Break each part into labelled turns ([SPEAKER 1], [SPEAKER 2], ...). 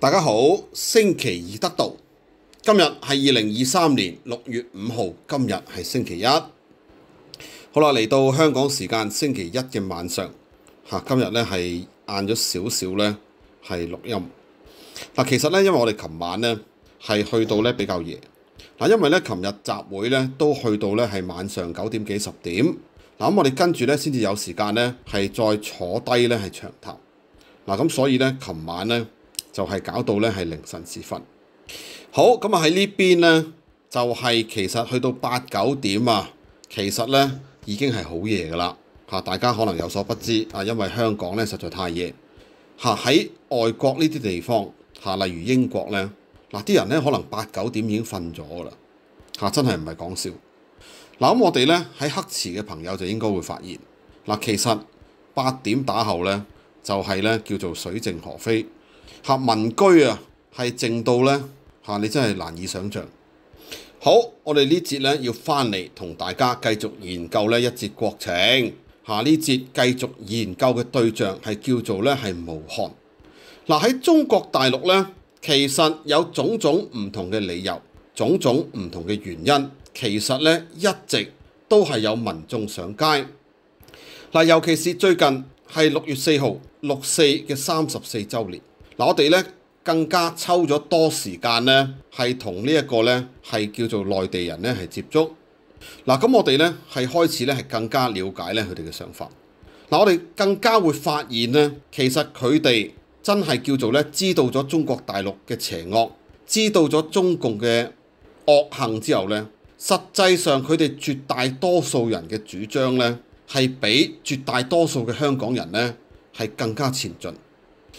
[SPEAKER 1] 大家好，星期二得道，今日係二零二三年六月五號，今日係星期一，好啦，嚟到香港時間星期一嘅晚上吓今日咧係晏咗少少咧係錄音嗱。其實咧，因為我哋琴晚咧係去到咧比較夜嗱，因為咧琴日集會咧都去到咧係晚上九點幾十點嗱。咁我哋跟住咧先至有時間咧係再坐低咧係長談嗱。咁所以咧，琴晚咧。就係搞到咧，係凌晨時分。好咁啊，喺呢邊咧就係其實去到八九點啊，其實咧已經係好夜㗎啦。大家可能有所不知啊，因為香港咧實在太夜嚇喺外國呢啲地方嚇，例如英國咧嗱，啲人咧可能八九點已經瞓咗噶啦嚇，真係唔係講笑嗱。咁我哋咧喺黑池嘅朋友就應該會發現嗱，其實八點打後咧就係咧叫做水靜河飛。客民居啊，係正到咧嚇，你真係難以想像。好，我哋呢節咧要翻嚟同大家繼續研究咧一節國情嚇。呢節繼續研究嘅對象係叫做咧係武漢嗱。喺中國大陸咧，其實有種種唔同嘅理由、種種唔同嘅原因，其實咧一直都係有民眾上街嗱，尤其是最近係六月四號六四嘅三十四週年。嗱，我哋咧更加抽咗多時間咧，係同呢一個咧係叫做內地人咧係接觸。嗱，咁我哋咧係開始咧係更加了解咧佢哋嘅想法。嗱，我哋更加會發現咧，其實佢哋真係叫做咧知道咗中國大陸嘅邪惡，知道咗中共嘅惡行之後咧，實際上佢哋絕大多數人嘅主張咧，係比絕大多數嘅香港人咧係更加前進。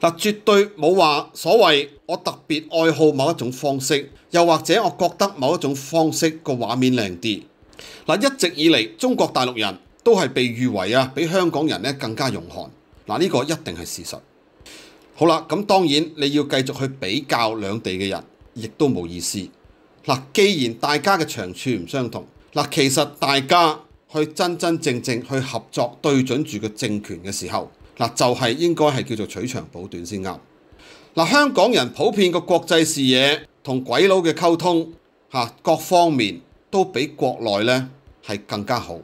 [SPEAKER 1] 嗱，絕對冇話所謂，我特別愛好某一種方式，又或者我覺得某一種方式個畫面靚啲。嗱，一直以嚟中國大陸人都係被譽為啊，比香港人咧更加容汗。嗱，呢個一定係事實。好啦，咁當然你要繼續去比較兩地嘅人，亦都冇意思。嗱，既然大家嘅長處唔相同，嗱，其實大家去真真正正去合作對準住個政權嘅時候。嗱，就係應該係叫做取長補短先啱。嗱，香港人普遍個國際視野同鬼佬嘅溝通嚇各方面都比國內咧係更加好。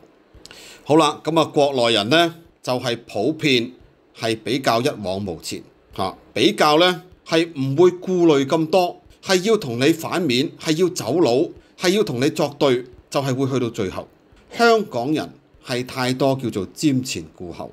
[SPEAKER 1] 好啦，咁啊，國內人咧就係普遍係比較一往無前嚇，比較咧係唔會顧慮咁多，係要同你反面，係要走佬，係要同你作對，就係會去到最後。香港人係太多叫做瞻前顧後。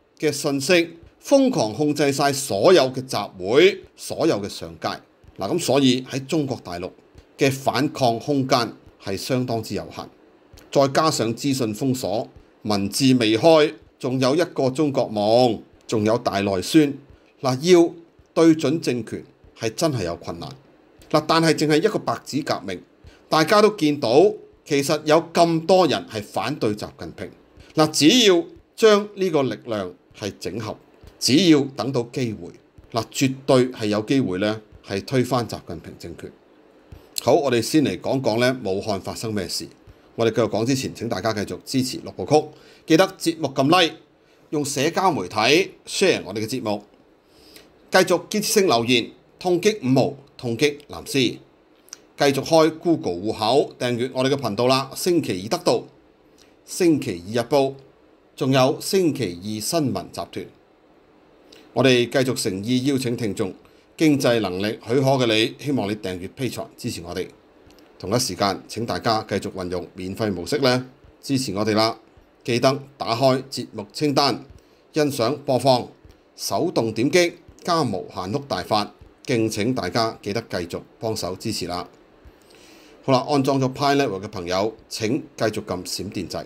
[SPEAKER 1] 嘅信息瘋狂控制晒所有嘅集會，所有嘅上街嗱。咁所以喺中國大陸嘅反抗空間係相當之有限，再加上資訊封鎖、文字未開，仲有一個中國網，仲有大內宣嗱，要對準政權係真係有困難嗱。但係淨係一個白紙革命，大家都見到其實有咁多人係反對習近平嗱。只要將呢個力量。係整合，只要等到機會，嗱，絕對係有機會咧，係推翻習近平政權。好，我哋先嚟講講咧，武漢發生咩事？我哋繼續講之前，請大家繼續支持六部曲，記得節目撳 like，用社交媒體 share 我哋嘅節目，繼續堅聲留言，痛擊五毛，痛擊藍絲，繼續開 Google 户口訂閱我哋嘅頻道啦。星期二得到，星期二日報。仲有星期二新聞集團，我哋繼續誠意邀請聽眾，經濟能力許可嘅你，希望你訂閱披藏支持我哋。同一時間請大家繼續運用免費模式咧，支持我哋啦。記得打開節目清單，欣賞播放，手動點擊加無限碌大法，敬請大家記得繼續幫手支持啦。好啦，安裝咗 Pine Level 嘅朋友請繼續撳閃電掣。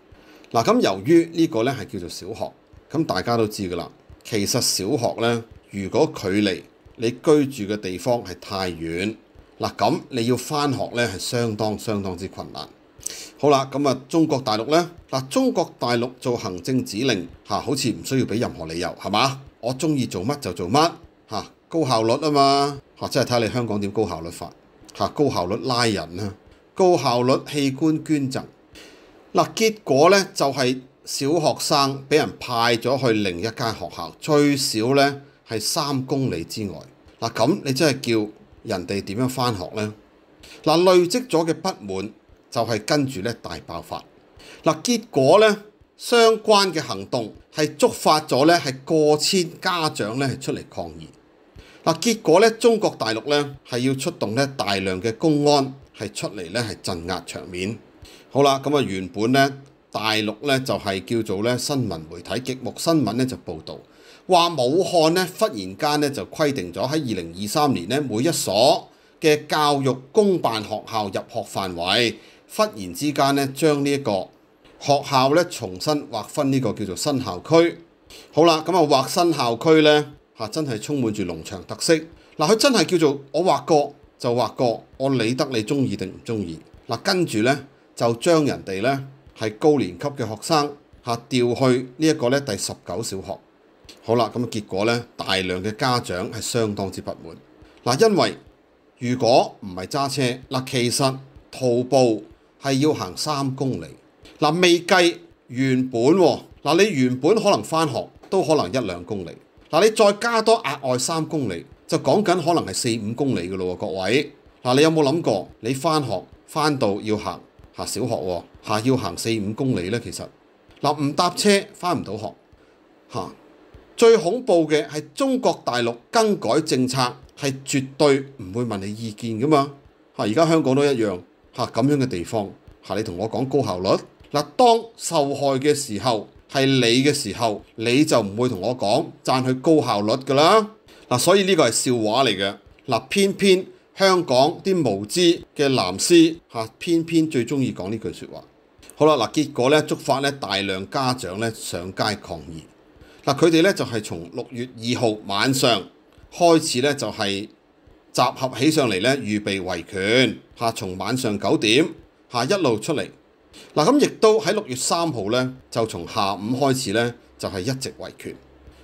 [SPEAKER 1] 嗱咁由於呢個咧係叫做小學，咁大家都知噶啦。其實小學咧，如果距離你居住嘅地方係太遠，嗱咁你要翻學咧係相當相當之困難。好啦，咁啊中國大陸呢？嗱中國大陸做行政指令嚇，好似唔需要俾任何理由係嘛？我中意做乜就做乜嚇，高效率啊嘛嚇，即係睇你香港點高效率法嚇，高效率拉人啊，高效率器官捐贈。嗱，結果咧就係小學生俾人派咗去另一間學校，最少咧係三公里之外。嗱，咁你真係叫人哋點樣翻學咧？嗱，累積咗嘅不滿就係跟住咧大爆發。嗱，結果咧相關嘅行動係觸發咗咧係過千家長咧出嚟抗議。嗱，結果咧中國大陸咧係要出動咧大量嘅公安係出嚟咧係鎮壓場面。好啦，咁啊，原本咧大陸咧就係叫做咧新聞媒體極目新聞咧就報導話武漢咧忽然間咧就規定咗喺二零二三年咧每一所嘅教育公辦學校入學範圍忽然之間咧將呢一個學校咧重新劃分呢個叫做新校區。好啦，咁啊劃新校區咧嚇真係充滿住農場特色嗱，佢真係叫做我劃過就劃過，我理得你中意定唔中意嗱，跟住咧。就將人哋咧係高年級嘅學生嚇調去呢一個咧第十九小學，好啦，咁結果咧，大量嘅家長係相當之不滿嗱，因為如果唔係揸車嗱，其實徒步係要行三公里嗱，未計原本嗱，你原本可能翻學都可能一兩公里嗱，你再加多額外三公里，就講緊可能係四五公里嘅咯喎，各位嗱，你有冇諗過你翻學翻到要行？小學喎，嚇要行四五公里咧，其實嗱唔搭車翻唔到學嚇，最恐怖嘅係中國大陸更改政策係絕對唔會問你意見噶嘛嚇，而家香港都一樣嚇咁樣嘅地方嚇，你同我講高效率嗱，當受害嘅時候係你嘅時候，你就唔會同我講讚佢高效率噶啦嗱，所以呢個係笑話嚟嘅嗱，偏偏。香港啲無知嘅男絲嚇，偏偏最中意講呢句説話。好啦，嗱結果咧，觸發咧大量家長咧上街抗議。嗱，佢哋咧就係從六月二號晚上開始咧，就係集合起上嚟咧，預備維權嚇。從晚上九點嚇一路出嚟。嗱咁亦都喺六月三號咧，就從下午開始咧，就係一直維權。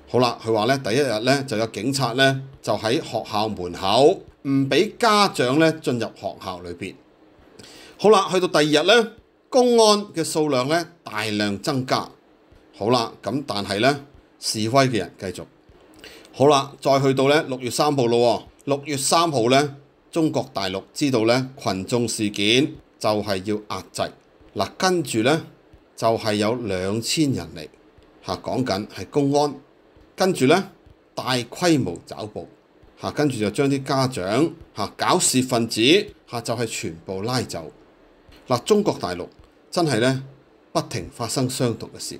[SPEAKER 1] 好啦，佢話咧，第一日咧就有警察咧就喺學校門口。唔俾家長咧進入學校裏邊。好啦，去到第二日咧，公安嘅數量咧大量增加。好啦，咁但係咧示威嘅人繼續。好啦，再去到咧六月三號咯喎。六月三號咧，中國大陸知道咧羣眾事件就係要壓制。嗱，跟住咧就係有兩千人嚟嚇講緊係公安，跟住咧大規模找捕。嚇，跟住就將啲家長嚇搞事分子嚇就係全部拉走嗱。中國大陸真係咧不停發生傷毒嘅事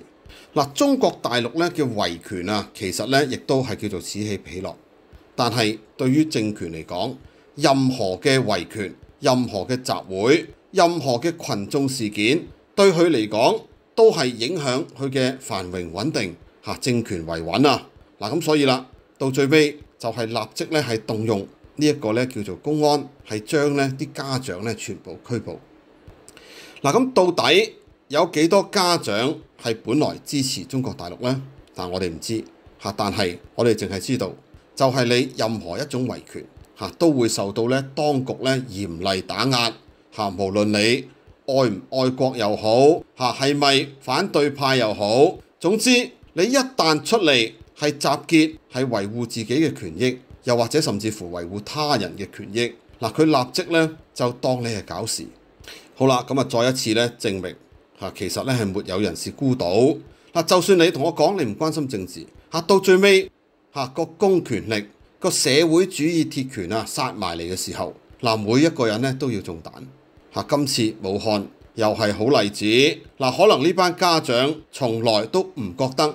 [SPEAKER 1] 嗱。中國大陸咧叫維權啊，其實咧亦都係叫做此起彼落，但係對於政權嚟講，任何嘅維權、任何嘅集會、任何嘅群眾事件，對佢嚟講都係影響佢嘅繁榮穩定嚇政權維穩啊嗱。咁所以啦，到最尾。就係立即咧，係動用呢一個咧叫做公安，係將咧啲家長咧全部拘捕。嗱咁到底有幾多家長係本來支持中國大陸咧？但我哋唔知嚇，但係我哋淨係知道，就係你任何一種維權嚇都會受到咧當局咧嚴厲打壓嚇，無論你愛唔愛國又好嚇，係咪反對派又好，總之你一旦出嚟。係集結，係維護自己嘅權益，又或者甚至乎維護他人嘅權益。嗱，佢立即咧就當你係搞事。好啦，咁啊，再一次咧證明嚇，其實咧係沒有人是孤島。嗱，就算你同我講你唔關心政治嚇，到最尾嚇個公權力個社會主義鐵拳啊殺埋你嘅時候，嗱，每一個人都要中彈嚇。今次武漢又係好例子。嗱，可能呢班家長從來都唔覺得。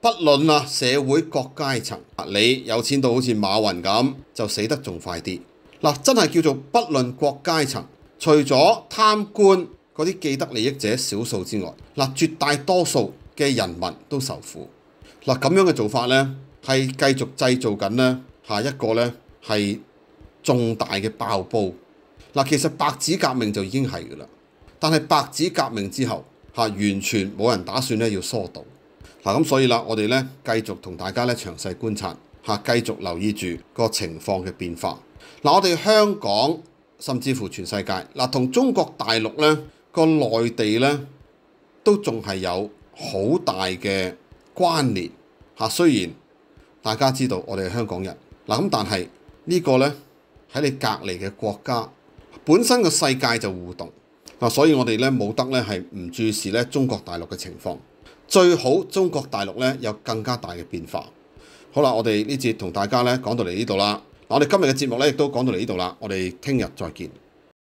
[SPEAKER 1] 不論啊社會各階層，你有錢到好似馬雲咁，就死得仲快啲。嗱，真係叫做不論各階層，除咗貪官嗰啲既得利益者少數之外，嗱絕大多數嘅人民都受苦。嗱咁樣嘅做法咧，係繼續製造緊咧下一個咧係重大嘅爆煲。嗱其實白紙革命就已經係噶啦，但係白紙革命之後，完全冇人打算咧要疏導。嗱，咁所以啦，我哋咧繼續同大家咧詳細觀察嚇，繼續留意住個情況嘅變化。嗱，我哋香港甚至乎全世界，嗱，同中國大陸咧個內地咧都仲係有好大嘅關聯嚇。雖然大家知道我哋係香港人，嗱咁，但係呢個咧喺你隔離嘅國家本身個世界就互動嗱，所以我哋咧冇得咧係唔注視咧中國大陸嘅情況。最好中國大陸咧有更加大嘅變化。好啦，我哋呢節同大家咧講到嚟呢度啦。我哋今日嘅節目咧亦都講到嚟呢度啦。我哋聽日再見。